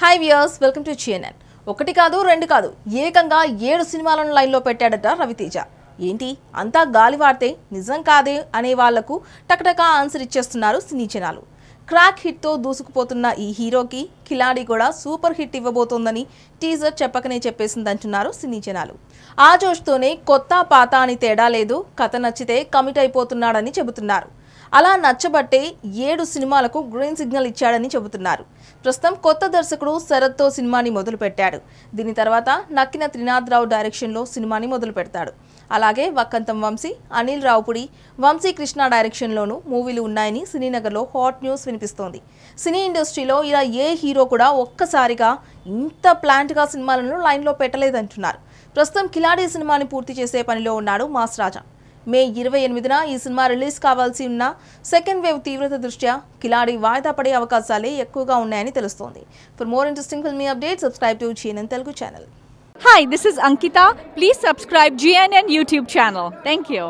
hi viewers welcome to CNN ఒకటి కాదు రెండు కాదు ఏకంగా ఏడు సినిమాలను లైన్లో పెట్టాడట రవితేజ ఏంటి అంతా గాలి వాడితే నిజం కాదే అనే వాళ్లకు టకటకా ఆన్సర్ ఇచ్చేస్తున్నారు సినీ జనాలు క్రాక్ హిట్తో దూసుకుపోతున్న ఈ హీరోకి కిలాడి కూడా సూపర్ హిట్ ఇవ్వబోతోందని టీజర్ చెప్పకనే చెప్పేసిందంటున్నారు సినీ జనాలు ఆ జోష్తోనే కొత్త పాత అని తేడా లేదు కథ నచ్చితే కమిట్ అయిపోతున్నాడని చెబుతున్నారు అలా నచ్చబట్టే ఏడు సినిమాలకు గ్రీన్ సిగ్నల్ ఇచ్చాడని చెబుతున్నారు ప్రస్తుతం కొత్త దర్శకుడు శరత్తో సినిమాని మొదలుపెట్టాడు దీని తర్వాత నక్కిన రావు డైరెక్షన్లో సినిమాని మొదలు పెడతాడు అలాగే వక్కంతం వంశీ అనిల్ రావుపుడి వంశీ కృష్ణ డైరెక్షన్లోనూ మూవీలు ఉన్నాయని సినీనగర్లో హాట్ న్యూస్ వినిపిస్తోంది సినీ ఇండస్ట్రీలో ఇలా ఏ హీరో కూడా ఒక్కసారిగా ఇంత ప్లాంట్గా సినిమాలను లైన్లో పెట్టలేదంటున్నారు ప్రస్తుతం కిలాడీ సినిమాని పూర్తి చేసే పనిలో ఉన్నాడు మాస్ రాజా మే ఇరవై ఎనిమిదిన ఈ సినిమా రిలీజ్ కావాల్సి ఉన్న సెకండ్ వేవ్ తీవ్రత దృష్ట్యా కిలాడి వాయిదా పడే అవకాశాలే ఎక్కువగా ఉన్నాయని తెలుస్తోంది ఫర్ మోర్ ఇంట్రెస్టింగ్ మీ update subscribe to GNN Telugu channel hi this is Ankita please subscribe GNN YouTube channel thank you